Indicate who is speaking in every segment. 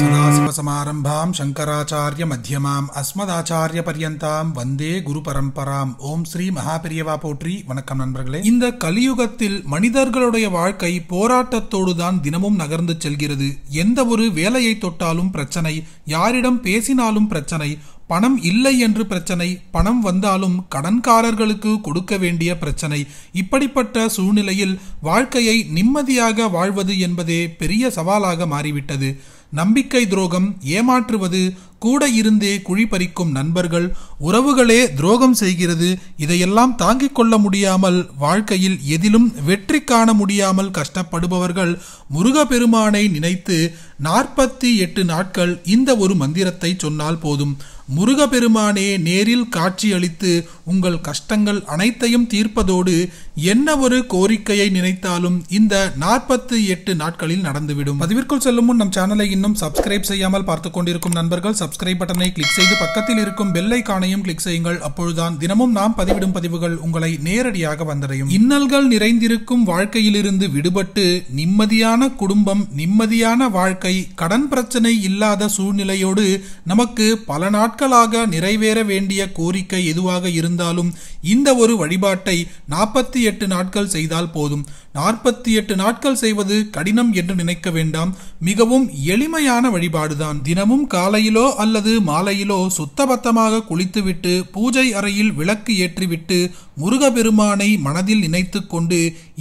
Speaker 1: சதாசிவசமாரம்பாம் சங்கராச்சாரிய மத்தியமாம் அஸ்மதாச்சாரிய பரியந்தாம் வந்தே குரு பரம்பராம் ஓம் ஸ்ரீ மகாபிரியவா போற்றி வணக்கம் நண்பர்களே இந்த கலியுகத்தில் மனிதர்களுடைய வாழ்க்கை போராட்டத்தோடு தான் தினமும் நகர்ந்து செல்கிறது எந்த ஒரு வேலையை தொட்டாலும் பிரச்சனை யாரிடம் பேசினாலும் பிரச்சனை பணம் இல்லை என்று பிரச்சனை பணம் வந்தாலும் கடன்காரர்களுக்கு கொடுக்க வேண்டிய பிரச்சனை இப்படிப்பட்ட சூழ்நிலையில் வாழ்க்கையை நிம்மதியாக வாழ்வது என்பதே பெரிய சவாலாக மாறிவிட்டது நம்பிக்கை துரோகம் ஏமாற்றுவது கூட இருந்தே குழி பறிக்கும் நண்பர்கள் உறவுகளே துரோகம் செய்கிறது இதையெல்லாம் தாங்கிக் கொள்ள முடியாமல் வாழ்க்கையில் எதிலும் வெற்றி காண முடியாமல் கஷ்டப்படுபவர்கள் முருகப்பெருமானை நினைத்து நாற்பத்தி எட்டு நாட்கள் இந்த ஒரு மந்திரத்தை சொன்னால் போதும் முருகபெருமானே நேரில் காட்சியளித்து உங்கள் கஷ்டங்கள் அனைத்தையும் தீர்ப்பதோடு என்ன ஒரு கோரிக்கையை நினைத்தாலும் இந்த நாற்பத்து எட்டு நாட்களில் நடந்துவிடும் பதிவிற்குள் செல்லும் முன் நம் சேனலை இன்னும் சப்ஸ்கிரைப் செய்யாமல் பார்த்து கொண்டிருக்கும் நண்பர்கள் சப்ஸ்கிரைப் பட்டனை கிளிக் செய்து பக்கத்தில் இருக்கும் பெல்லை காணையும் கிளிக் செய்யுங்கள் அப்பொழுதுதான் தினமும் நாம் பதிவிடும் பதிவுகள் உங்களை நேரடியாக வந்தடையும் இன்னல்கள் நிறைந்திருக்கும் வாழ்க்கையிலிருந்து விடுபட்டு நிம்மதியான குடும்பம் நிம்மதியான வாழ்க்கை கடன் பிரச்சனை இல்லாத சூழ்நிலையோடு நமக்கு பல நாட்கள் நாட்களாக நிறைவேற வேண்டிய கோரிக்கை எதுவாக இருந்தாலும் இந்த ஒரு வழிபாட்டை நாற்பத்தி எட்டு நாட்கள் செய்தால் போதும் நாற்பத்தி எட்டு நாட்கள் செய்வது கடினம் என்று நினைக்க வேண்டாம் மிகவும் எளிமையான வழிபாடுதான் தினமும் காலையிலோ அல்லது மாலையிலோ சுத்தபத்தமாக குளித்துவிட்டு பூஜை அறையில் விளக்கு ஏற்றிவிட்டு முருகபெருமானை மனதில் நினைத்து கொண்டு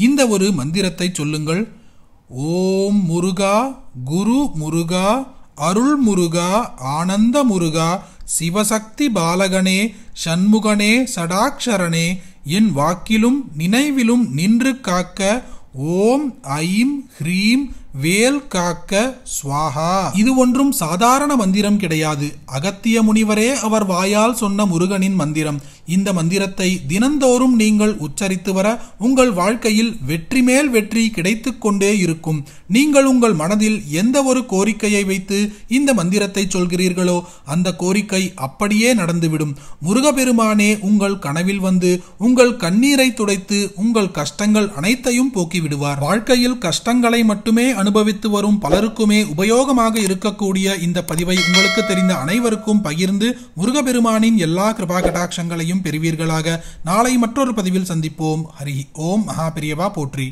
Speaker 1: இந்த ஒரு மந்திரத்தை சொல்லுங்கள் ஓம் முருகா குரு முருகா அருள் முருகா ஆனந்த முருகா சிவசக்தி பாலகனே சண்முகனே சடாக்ஷரனே என் வாக்கிலும் நினைவிலும் நின்று காக்க ஓம் ஐம் ஹ்ரீம் வேல் காக்க ஸ்வாஹா இது ஒன்றும் சாதாரண மந்திரம் கிடையாது அகத்திய முனிவரே அவர் வாயால் சொன்ன முருகனின் மந்திரம் இந்த மந்திரத்தை தினந்தோறும் நீங்கள் உச்சரித்து வர உங்கள் வாழ்க்கையில் வெற்றி மேல் வெற்றி கிடைத்து கொண்டே இருக்கும் நீங்கள் உங்கள் மனதில் எந்த ஒரு கோரிக்கையை வைத்து இந்த மந்திரத்தை சொல்கிறீர்களோ அந்த கோரிக்கை அப்படியே நடந்துவிடும் முருகபெருமானே உங்கள் கனவில் வந்து உங்கள் கண்ணீரை துடைத்து உங்கள் கஷ்டங்கள் அனைத்தையும் போக்கிவிடுவார் வாழ்க்கையில் கஷ்டங்களை மட்டுமே அனுபவித்து வரும் பலருக்குமே உபயோகமாக இருக்கக்கூடிய இந்த பதிவை உங்களுக்கு தெரிந்த அனைவருக்கும் பகிர்ந்து முருகபெருமானின் எல்லா கிருபா கடாட்சங்களையும் பெறுவீர்களாக நாளை மற்றொரு பதிவில் சந்திப்போம் ஹரி ஓம் மகா பெரியவா போற்றி